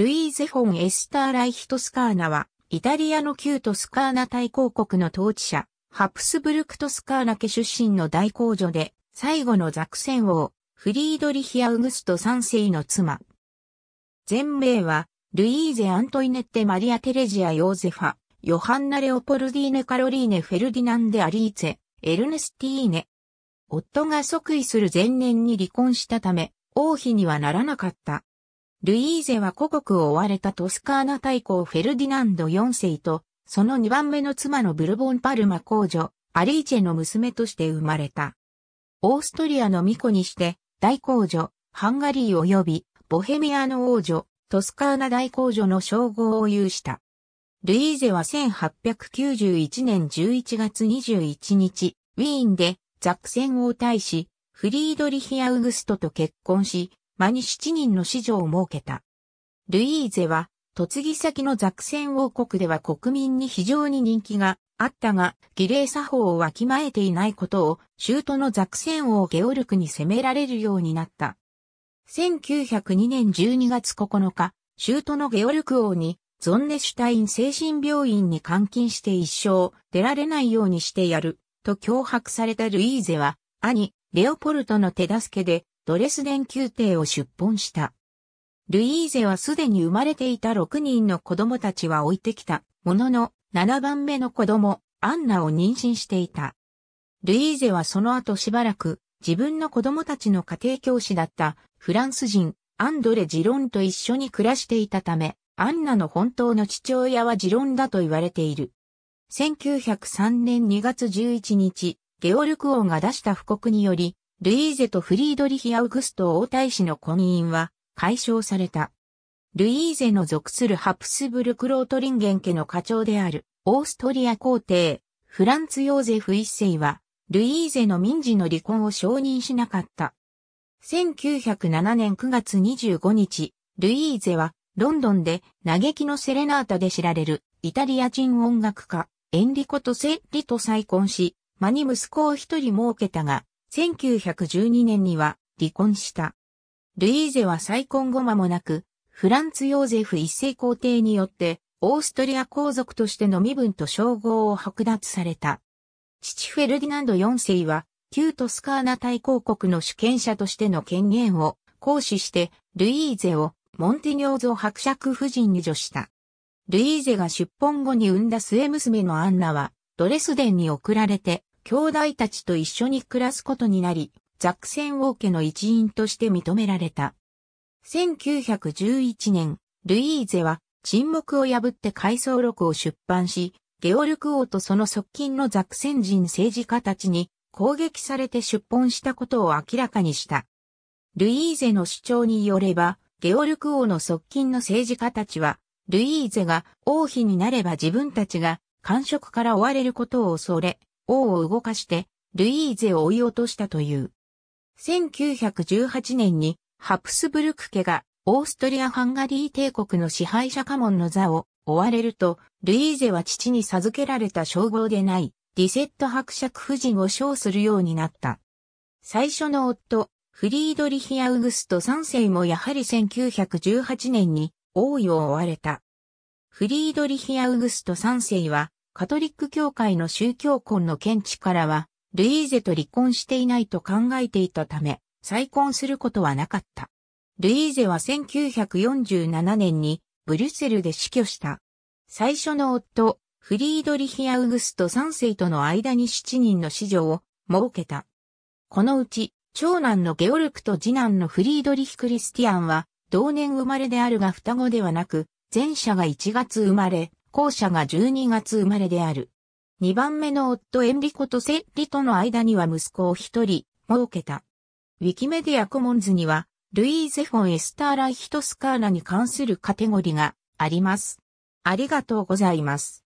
ルイーゼ・フォン・エスター・ライヒトスカーナは、イタリアの旧トスカーナ大公国の統治者、ハプスブルクトスカーナ家出身の大公女で、最後のザクセン王、フリードリヒ・アウグスト3世の妻。全名は、ルイーゼ・アントイネッテ・マリア・テレジア・ヨーゼファ、ヨハンナ・レオポルディーネ・カロリーネ・フェルディナンデ・アリーツェ、エルネスティーネ。夫が即位する前年に離婚したため、王妃にはならなかった。ルイーゼは故国を追われたトスカーナ大公フェルディナンド4世と、その2番目の妻のブルボン・パルマ公女、アリーチェの娘として生まれた。オーストリアの巫女にして、大公女、ハンガリー及び、ボヘミアの王女、トスカーナ大公女の称号を有した。ルイーゼは1891年11月21日、ウィーンでザクセン王大使、フリードリヒ・アウグストと結婚し、間に7人の子女を設けた。ルイーゼは、突ぎ先のザクセン王国では国民に非常に人気があったが、儀礼作法をわきまえていないことを、州都のザクセン王ゲオルクに責められるようになった。1902年12月9日、州都のゲオルク王に、ゾンネシュタイン精神病院に監禁して一生出られないようにしてやる、と脅迫されたルイーゼは、兄、レオポルトの手助けで、ドレスデン宮廷を出奔した。ルイーゼはすでに生まれていた6人の子供たちは置いてきたものの7番目の子供、アンナを妊娠していた。ルイーゼはその後しばらく自分の子供たちの家庭教師だったフランス人アンドレ・ジロンと一緒に暮らしていたため、アンナの本当の父親はジロンだと言われている。1903年2月11日、ゲオルク王が出した布告により、ルイーゼとフリードリヒ・アウグスト王太子の婚姻は解消された。ルイーゼの属するハプスブルク・ロートリンゲン家の課長であるオーストリア皇帝、フランツ・ヨーゼフ一世は、ルイーゼの民事の離婚を承認しなかった。1907年9月25日、ルイーゼは、ロンドンで嘆きのセレナータで知られるイタリア人音楽家、エンリコとセッリと再婚し、間に息子を一人設けたが、1912年には離婚した。ルイーゼは再婚後間もなく、フランツ・ヨーゼフ一世皇帝によって、オーストリア皇族としての身分と称号を剥奪された。父フェルディナンド4世は、旧トスカーナ大公国の主権者としての権限を行使して、ルイーゼをモンテニョーゾ伯爵夫人に除した。ルイーゼが出奔後に産んだ末娘のアンナは、ドレスデンに送られて、兄弟たちと一緒に暮らすことになり、ザクセン王家の一員として認められた。1911年、ルイーゼは沈黙を破って回想録を出版し、ゲオルク王とその側近のザクセン人政治家たちに攻撃されて出奔したことを明らかにした。ルイーゼの主張によれば、ゲオルク王の側近の政治家たちは、ルイーゼが王妃になれば自分たちが官職から追われることを恐れ、王を動かして、ルイーゼを追い落としたという。1918年に、ハプスブルク家が、オーストリア・ハンガリー帝国の支配者家紋の座を追われると、ルイーゼは父に授けられた称号でない、ディセット伯爵夫人を称するようになった。最初の夫、フリードリヒ・アウグスト3世もやはり1918年に王位を追われた。フリードリヒ・アウグスト3世はカトリック教会の宗教婚の見地からは、ルイーゼと離婚していないと考えていたため、再婚することはなかった。ルイーゼは1947年にブリュッセルで死去した。最初の夫、フリードリヒ・アウグスト3世との間に7人の子女を設けた。このうち、長男のゲオルクと次男のフリードリヒ・クリスティアンは、同年生まれであるが双子ではなく、前者が1月生まれ、後者が12月生まれである。2番目の夫エンリコとセッリとの間には息子を一人、設けた。ウィキメディアコモンズには、ルイーゼフォン・エスターライヒトスカーラに関するカテゴリーがあります。ありがとうございます。